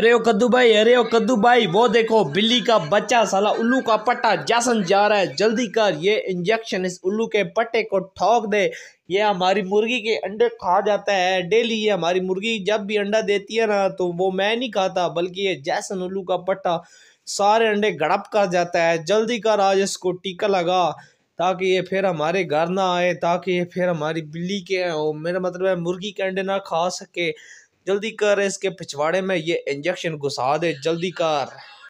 अरे ओ कद्दू भाई अरे ओ कद्दू भाई वो देखो बिल्ली का बच्चा साला उल्लू का पट्टा जासन जा रहा है जल्दी कर ये इंजेक्शन इस उल्लू के पट्टे को ठोक दे ये हमारी मुर्गी के अंडे खा जाता है डेली ये हमारी मुर्गी जब भी अंडा देती है ना तो वो मैं नहीं खाता बल्कि ये जैसन उल्लू का पट्टा सारे अंडे गड़प कर जाता है जल्दी कर आज इसको टीका लगा ताकि ये फिर हमारे घर ना आए ताकि ये फिर हमारी बिल्ली के मेरा मतलब है मुर्गी के अंडे ना खा सके जल्दी कर इसके पिछवाड़े में ये इंजेक्शन घुसा दे जल्दी कर